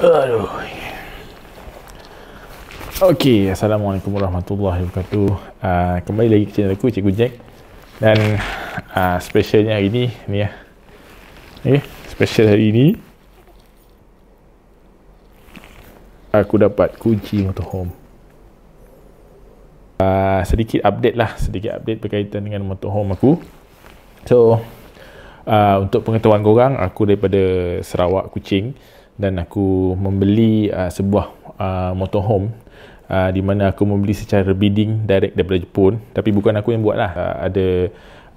Aduh. Okey, assalamualaikum warahmatullahi wabarakatuh. Uh, kembali lagi ke channel aku Cikgu Jack. Dan uh, specialnya hari ini ni ya. Eh, special hari ini aku dapat kunci motorhome. Uh, sedikit update lah, sedikit update berkaitan dengan motor home aku. So, uh, untuk pengetahuan korang, aku daripada Sarawak, Kuching dan aku membeli uh, sebuah uh, motorhome uh, di mana aku membeli secara bidding direct daripada Jepun tapi bukan aku yang buat lah uh, ada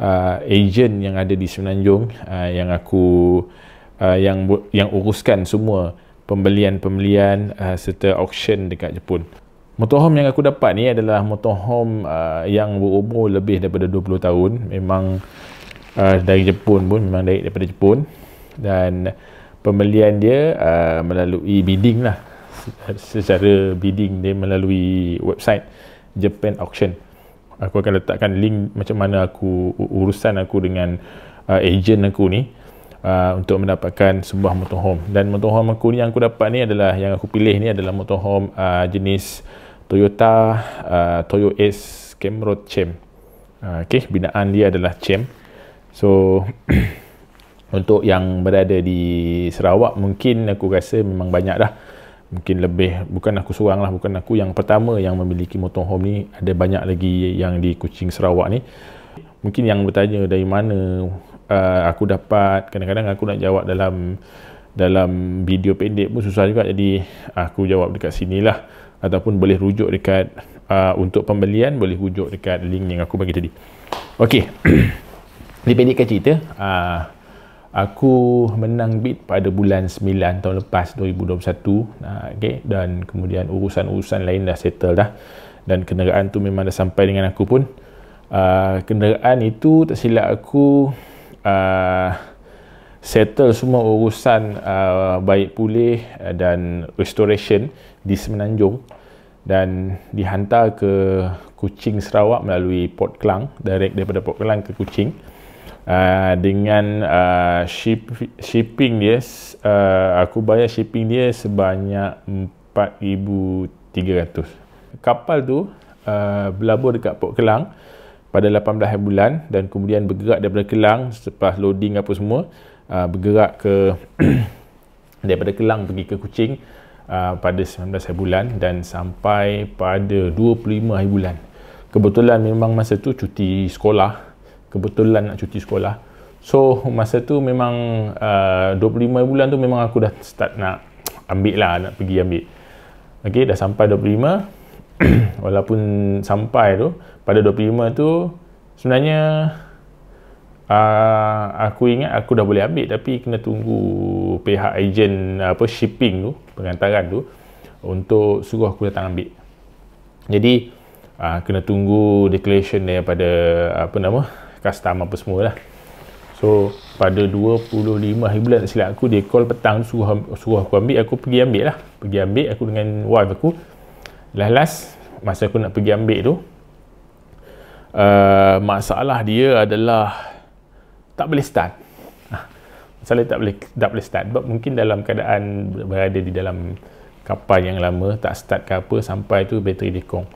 uh, agent yang ada di Semenanjung uh, yang aku uh, yang yang uruskan semua pembelian-pembelian uh, serta auction dekat Jepun motorhome yang aku dapat ni adalah motorhome uh, yang berumur lebih daripada 20 tahun memang uh, dari Jepun pun memang dari daripada Jepun dan pembelian dia uh, melalui bidding lah secara bidding dia melalui website Japan Auction aku akan letakkan link macam mana aku urusan aku dengan uh, agent aku ni uh, untuk mendapatkan sebuah motorhome dan motorhome aku ni yang aku dapat ni adalah yang aku pilih ni adalah motorhome uh, jenis Toyota uh, Toyo Ace Camry Champ uh, okay binaan dia adalah Champ so untuk yang berada di Sarawak mungkin aku rasa memang banyak dah mungkin lebih bukan aku seorang lah bukan aku yang pertama yang memiliki motorhome ni ada banyak lagi yang di Kuching Sarawak ni mungkin yang bertanya dari mana uh, aku dapat kadang-kadang aku nak jawab dalam dalam video pendek pun susah juga jadi aku jawab dekat sini lah ataupun boleh rujuk dekat uh, untuk pembelian boleh rujuk dekat link yang aku bagi tadi ok dipendekkan cerita uh, aku menang bid pada bulan 9 tahun lepas 2021 okay. dan kemudian urusan-urusan lain dah settle dah dan kenderaan tu memang dah sampai dengan aku pun uh, kenderaan itu tak silap aku uh, settle semua urusan uh, baik pulih dan restoration di Semenanjung dan dihantar ke Kuching Sarawak melalui Port Klang direct daripada Port Klang ke Kuching uh, dengan uh, ship, shipping dia uh, aku bayar shipping dia sebanyak 4300 kapal tu uh, berlabur dekat Port Kelang pada 18 bulan dan kemudian bergerak daripada Kelang selepas loading apa semua uh, bergerak ke daripada Kelang pergi ke Kuching Uh, pada 19 bulan dan sampai pada 25 bulan kebetulan memang masa tu cuti sekolah kebetulan nak cuti sekolah so masa tu memang uh, 25 bulan tu memang aku dah start nak ambil lah nak pergi ambil ok dah sampai 25 walaupun sampai tu pada 25 tu sebenarnya uh, aku ingat aku dah boleh ambil tapi kena tunggu pihak agent apa shipping tu pengantaran tu untuk suruh aku datang ambil jadi uh, kena tunggu declaration daripada apa nama custom apa semua lah so pada 25 hari bulan silap aku dia call petang suruh, suruh aku ambil aku pergi ambil lah pergi ambil aku dengan wife aku last last masa aku nak pergi ambil tu uh, masalah dia adalah tak boleh start ah, masalah tak boleh tak boleh start sebab mungkin dalam keadaan berada di dalam kapal yang lama tak start ke apa sampai tu bateri dikong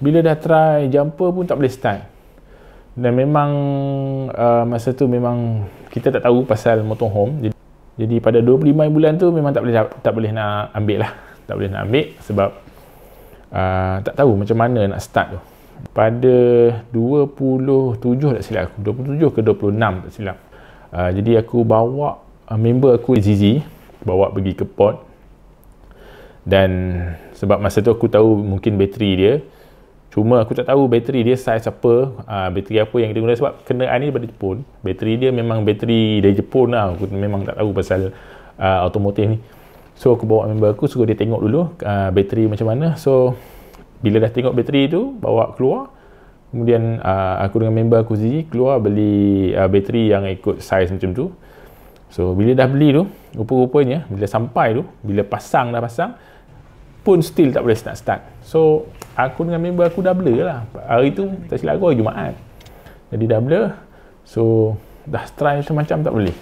bila dah try jumper pun tak boleh start dan memang uh, masa tu memang kita tak tahu pasal motorhome jadi, jadi pada 25 bulan tu memang tak boleh tak boleh nak ambil lah tak boleh nak ambil sebab uh, tak tahu macam mana nak start tu pada 27 tak silap aku 27 ke 26 tak silap uh, jadi aku bawa uh, member aku Zizi bawa pergi ke port dan sebab masa tu aku tahu mungkin bateri dia Cuma aku tak tahu bateri dia saiz apa, uh, bateri apa yang kita guna sebab kenderaan ni daripada Jepun. Bateri dia memang bateri dari Jepun lah. Aku memang tak tahu pasal uh, ah, automotif ni. So aku bawa member aku suruh dia tengok dulu uh, bateri macam mana. So bila dah tengok bateri tu, bawa keluar. Kemudian uh, aku dengan member aku Zizi keluar beli uh, bateri yang ikut saiz macam tu. So bila dah beli tu, rupa-rupanya bila sampai tu, bila pasang dah pasang, pun still tak boleh start start so aku dengan member aku dah blur lah hari tu tak silap aku hari Jumaat jadi dah blur so dah try macam-macam tak boleh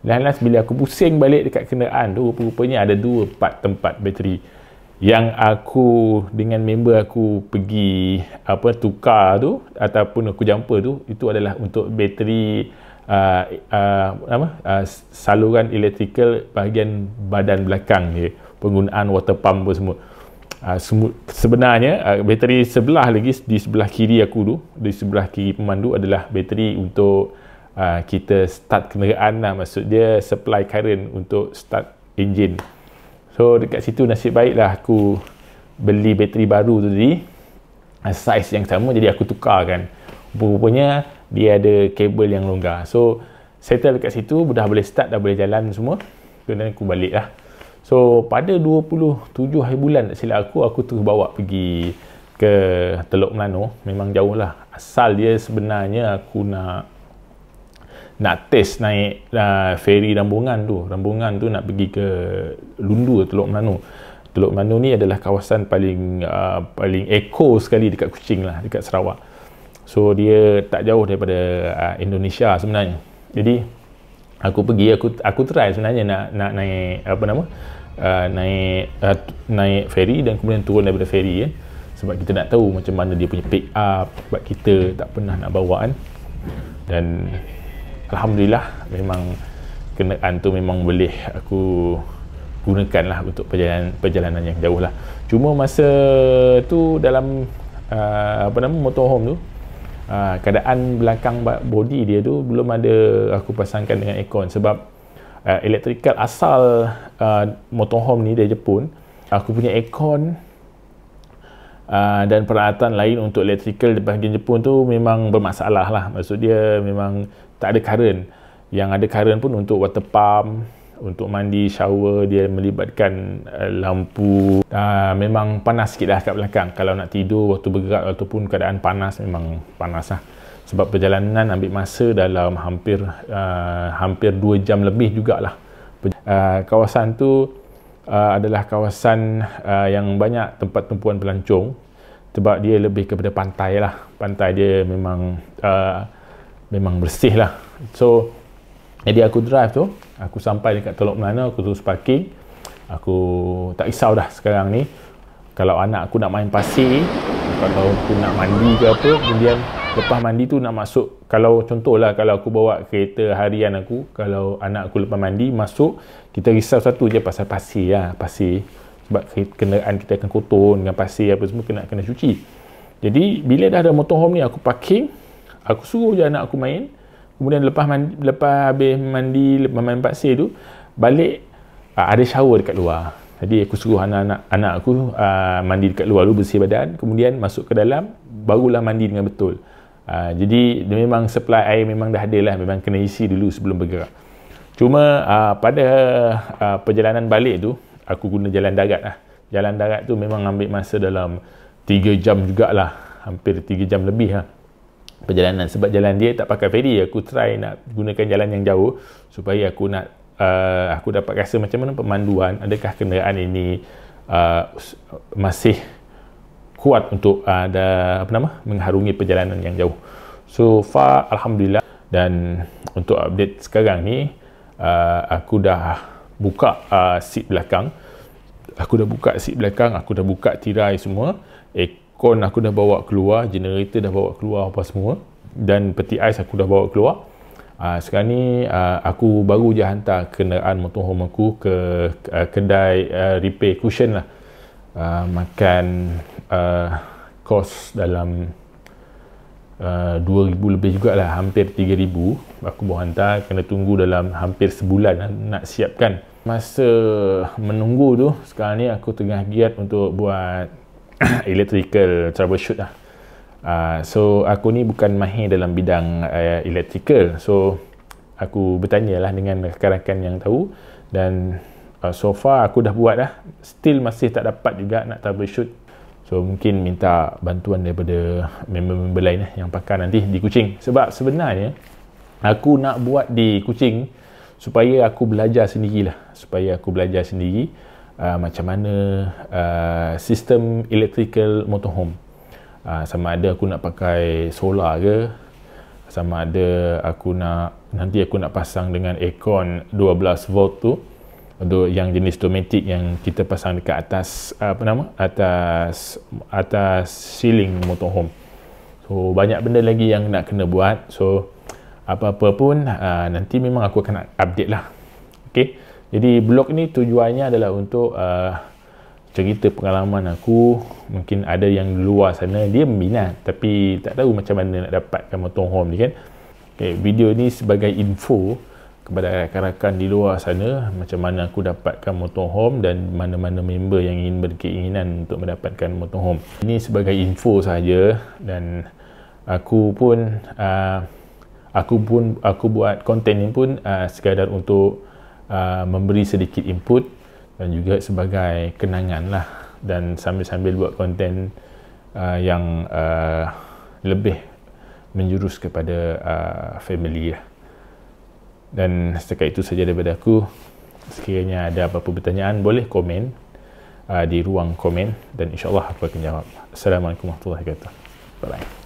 lain-lain bila aku pusing balik dekat kenderaan tu rupanya ada dua part tempat bateri yang aku dengan member aku pergi apa tukar tu ataupun aku jumpa tu itu adalah untuk bateri uh, uh, apa uh, saluran elektrikal bahagian badan belakang dia penggunaan water pump pun semua Uh, semu- sebenarnya uh, bateri sebelah lagi di sebelah kiri aku tu di sebelah kiri pemandu adalah bateri untuk uh, kita start kenderaan lah maksud dia supply current untuk start engine so dekat situ nasib baik lah aku beli bateri baru tu tadi uh, size yang sama jadi aku tukar kan rupanya dia ada kabel yang longgar so settle dekat situ dah boleh start dah boleh jalan semua kemudian aku balik lah So pada 27 hari bulan tak silap aku aku terus bawa pergi ke Teluk Melano memang jauh lah asal dia sebenarnya aku nak nak test naik uh, ferry rambungan tu rambungan tu nak pergi ke Lundu Teluk Melano Teluk Melano ni adalah kawasan paling uh, paling eco sekali dekat Kuching lah dekat Sarawak so dia tak jauh daripada uh, Indonesia sebenarnya jadi aku pergi aku aku try sebenarnya nak nak naik apa nama uh, naik uh, naik feri dan kemudian turun daripada ferry ya. sebab kita nak tahu macam mana dia punya pick up sebab kita tak pernah nak bawa kan dan Alhamdulillah memang kenderaan tu memang boleh aku gunakan lah untuk perjalanan, perjalanan yang jauh lah cuma masa tu dalam uh, apa nama motorhome tu ha, keadaan belakang body dia tu belum ada aku pasangkan dengan aircon sebab uh, electrical asal uh, motorhome ni dari Jepun aku punya aircon Uh, dan peralatan lain untuk electrical di bahagian Jepun tu memang bermasalah lah. Maksud dia memang tak ada current. Yang ada current pun untuk water pump, untuk mandi shower dia melibatkan uh, lampu uh, memang panas sikit lah kat belakang kalau nak tidur waktu bergerak ataupun keadaan panas memang panas lah sebab perjalanan ambil masa dalam hampir uh, hampir 2 jam lebih jugalah uh, kawasan tu uh, adalah kawasan uh, yang banyak tempat tumpuan pelancong sebab dia lebih kepada pantai lah pantai dia memang uh, memang bersih lah so jadi aku drive tu, aku sampai dekat Teluk Melana, aku terus parking. Aku tak risau dah sekarang ni. Kalau anak aku nak main pasir, kalau aku nak mandi ke apa, kemudian lepas mandi tu nak masuk. Kalau contohlah, kalau aku bawa kereta harian aku, kalau anak aku lepas mandi, masuk, kita risau satu je pasal pasir lah, pasir. Sebab kenderaan kita akan kotor dengan pasir apa semua, kena kena cuci. Jadi, bila dah ada motorhome ni, aku parking, aku suruh je anak aku main, kemudian lepas mandi, lepas habis mandi lepas main pasir tu balik uh, ada shower dekat luar jadi aku suruh anak-anak anak aku uh, mandi dekat luar dulu bersih badan kemudian masuk ke dalam barulah mandi dengan betul uh, jadi dia memang supply air memang dah ada lah memang kena isi dulu sebelum bergerak cuma uh, pada uh, perjalanan balik tu aku guna jalan darat lah jalan darat tu memang ambil masa dalam 3 jam jugalah hampir 3 jam lebih lah perjalanan sebab jalan dia tak pakai ferry aku try nak gunakan jalan yang jauh supaya aku nak uh, aku dapat rasa macam mana pemanduan adakah kenderaan ini uh, masih kuat untuk uh, ada apa nama mengharungi perjalanan yang jauh so far alhamdulillah dan untuk update sekarang ni uh, aku dah buka uh, seat belakang aku dah buka seat belakang aku dah buka tirai semua eh, popcorn aku dah bawa keluar generator dah bawa keluar apa semua dan peti ais aku dah bawa keluar uh, sekarang ni uh, aku baru je hantar kenderaan home aku ke uh, kedai uh, repair cushion lah uh, makan uh, kos dalam uh, 2000 lebih jugalah hampir 3000 aku baru hantar kena tunggu dalam hampir sebulan lah, nak siapkan masa menunggu tu sekarang ni aku tengah giat untuk buat electrical troubleshoot lah. Uh, so aku ni bukan mahir dalam bidang uh, electrical. So aku bertanya lah dengan rakan-rakan yang tahu dan uh, so far aku dah buat dah. Still masih tak dapat juga nak troubleshoot. So mungkin minta bantuan daripada member-member lain lah yang pakar nanti di kucing. Sebab sebenarnya aku nak buat di kucing supaya aku belajar sendirilah. Supaya aku belajar sendiri. Lah, supaya aku belajar sendiri uh, macam mana uh, sistem electrical motorhome uh, sama ada aku nak pakai solar ke sama ada aku nak nanti aku nak pasang dengan aircon 12 volt tu untuk yang jenis domestik yang kita pasang dekat atas apa nama atas atas ceiling motorhome so banyak benda lagi yang nak kena buat so apa-apa pun uh, nanti memang aku akan update lah okay? Jadi blog ni tujuannya adalah untuk uh, cerita pengalaman aku. Mungkin ada yang luar sana dia minat tapi tak tahu macam mana nak dapatkan motorhome ni kan. Okay, video ni sebagai info kepada rakan-rakan di luar sana macam mana aku dapatkan home dan mana-mana member yang ingin berkeinginan untuk mendapatkan home Ini sebagai info saja dan aku pun uh, aku pun aku buat konten ni pun uh, sekadar untuk Uh, memberi sedikit input dan juga sebagai kenangan lah dan sambil-sambil buat konten uh, yang uh, lebih menjurus kepada uh, family lah. dan setakat itu saja daripada aku sekiranya ada apa-apa pertanyaan boleh komen uh, di ruang komen dan insyaAllah aku akan jawab Assalamualaikum warahmatullahi wabarakatuh bye-bye